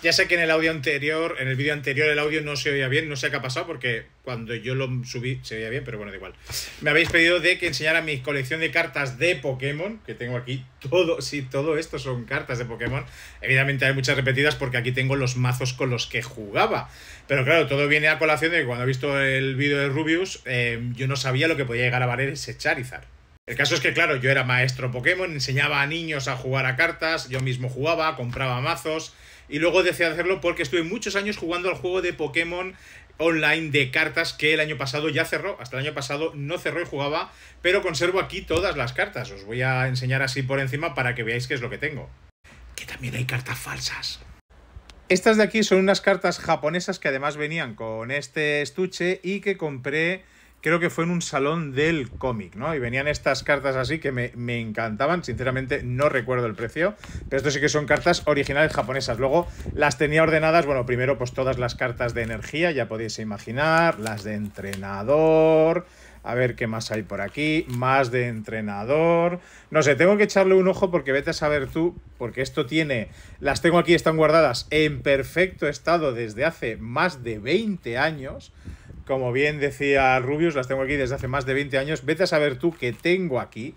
Ya sé que en el audio anterior, en el vídeo anterior, el audio no se oía bien, no sé qué ha pasado porque cuando yo lo subí se oía bien, pero bueno, da igual. Me habéis pedido de que enseñara mi colección de cartas de Pokémon, que tengo aquí todo, sí, todo esto son cartas de Pokémon. Evidentemente hay muchas repetidas porque aquí tengo los mazos con los que jugaba. Pero claro, todo viene a colación de que cuando he visto el vídeo de Rubius, eh, yo no sabía lo que podía llegar a valer ese Charizard. El caso es que, claro, yo era maestro Pokémon, enseñaba a niños a jugar a cartas, yo mismo jugaba, compraba mazos y luego decidí hacerlo porque estuve muchos años jugando al juego de Pokémon online de cartas que el año pasado ya cerró, hasta el año pasado no cerró y jugaba, pero conservo aquí todas las cartas, os voy a enseñar así por encima para que veáis qué es lo que tengo. Que también hay cartas falsas. Estas de aquí son unas cartas japonesas que además venían con este estuche y que compré creo que fue en un salón del cómic, ¿no? Y venían estas cartas así que me, encantaban, sinceramente no recuerdo el precio, pero esto sí que son cartas originales japonesas. Luego las tenía ordenadas, bueno, primero pues todas las cartas de energía, ya podéis imaginar, las de entrenador, a ver qué más hay por aquí. Más de entrenador. No sé, tengo que echarle un ojo porque vete a saber tú. Porque esto tiene. Las tengo aquí, están guardadas en perfecto estado desde hace más de 20 años como bien decía Rubius, las tengo aquí desde hace más de 20 años. Vete a saber tú qué tengo aquí.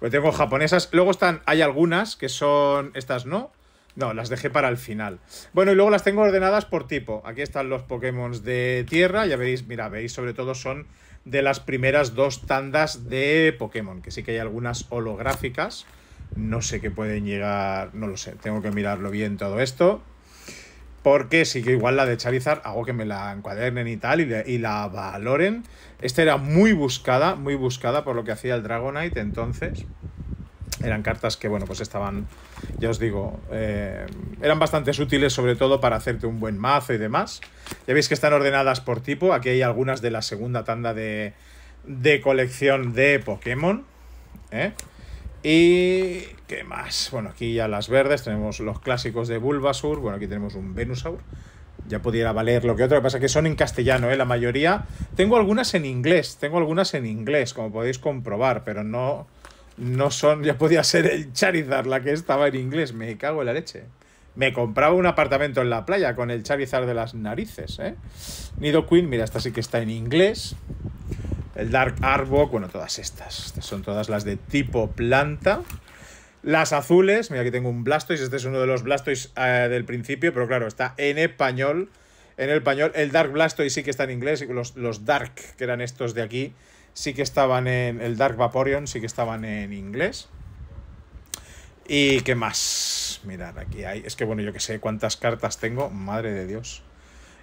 Pues tengo japonesas. Luego están, hay algunas que son. Estas no. No, las dejé para el final. Bueno, y luego las tengo ordenadas por tipo. Aquí están los Pokémon de tierra. Ya veis, mira, veis, sobre todo son de las primeras dos tandas de Pokémon. Que sí que hay algunas holográficas. No sé qué pueden llegar. No lo sé. Tengo que mirarlo bien todo esto porque sí que igual la de Charizard hago que me la encuadernen y tal y, la valoren. Esta era muy buscada, muy buscada por lo que hacía el Dragonite entonces. Eran cartas que, bueno, pues estaban, ya os digo, eh, eran bastante útiles sobre todo para hacerte un buen mazo y demás. Ya veis que están ordenadas por tipo. Aquí hay algunas de la segunda tanda de, de colección de Pokémon. ¿eh? Y... ¿Qué más? Bueno, aquí ya las verdes, tenemos los clásicos de Bulbasur, bueno, aquí tenemos un Venusaur, ya pudiera valer lo que otro, lo que pasa es que son en castellano, ¿eh? la mayoría. Tengo algunas en inglés, tengo algunas en inglés, como podéis comprobar, pero no, no son, ya podía ser el Charizard la que estaba en inglés, me cago en la leche. Me compraba un apartamento en la playa con el Charizard de las narices, ¿eh? Nido Queen, mira, esta sí que está en inglés el Dark Arbok, bueno, todas estas. estas son todas las de tipo planta. Las azules, mira aquí tengo un Blastoise, este es uno de los Blastoise eh, del principio, pero claro, está en español. En el español, el Dark Blastoise sí que está en inglés, los, los Dark, que eran estos de aquí, sí que estaban en. El Dark Vaporeon sí que estaban en inglés. ¿Y qué más? Mirad, aquí hay. Es que bueno, yo que sé cuántas cartas tengo, madre de Dios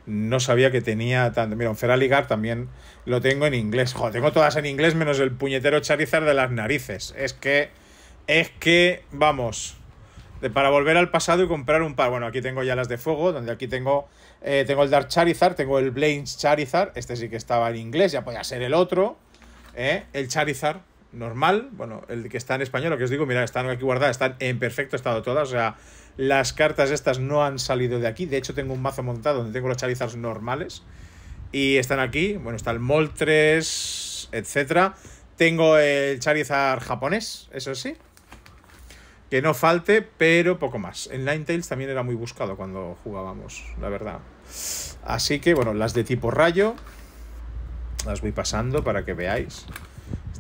no sabía que tenía tanto. Mira, un Feraligar también lo tengo en inglés. Joder, tengo todas en inglés menos el puñetero Charizard de las narices. Es que. Es que. Vamos. De, para volver al pasado y comprar un par. Bueno, aquí tengo ya las de fuego, donde aquí tengo. Eh, tengo el Dark Charizard, tengo el Blaine Charizard. Este sí que estaba en inglés, ya podía ser el otro. ¿eh? El Charizard normal, bueno, el que está en español, lo que os digo, mira están aquí guardadas, están en perfecto estado todas, o sea, las cartas estas no han salido de aquí, de hecho tengo un mazo montado donde tengo los Charizards normales y están aquí, bueno, está el Moltres, etcétera. Tengo el Charizard japonés, eso sí. Que no falte, pero poco más. En Ninetales también era muy buscado cuando jugábamos, la verdad. Así que, bueno, las de tipo rayo las voy pasando para que veáis.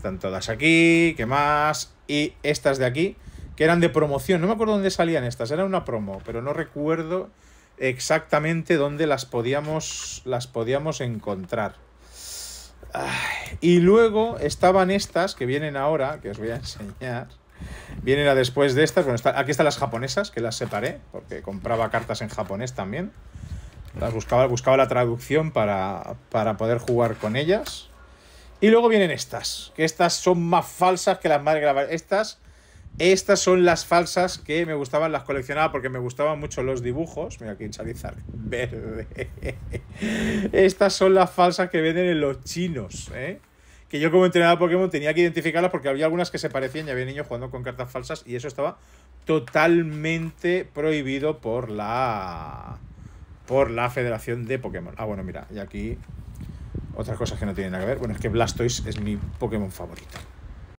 Están todas aquí, ¿qué más? Y estas de aquí, que eran de promoción. No me acuerdo dónde salían estas, era una promo, pero no recuerdo exactamente dónde las podíamos, las podíamos encontrar. y luego estaban estas que vienen ahora, que os voy a enseñar. Vienen a después de estas. Bueno, aquí están las japonesas, que las separé, porque compraba cartas en japonés también. Las buscaba, buscaba la traducción para, para poder jugar con ellas. Y luego vienen estas, que estas son más falsas que las más grabadas. Estas, estas son las falsas que me gustaban, las coleccionaba porque me gustaban mucho los dibujos. Mira aquí en Charizard, verde. Estas son las falsas que venden en los chinos, ¿eh? Que yo como entrenador de Pokémon tenía que identificarlas porque había algunas que se parecían y había niños jugando con cartas falsas y eso estaba totalmente prohibido por la por la Federación de Pokémon. Ah, bueno, mira, y aquí otras cosas que no tienen nada que ver. Bueno, es que Blastoise es mi Pokémon favorito.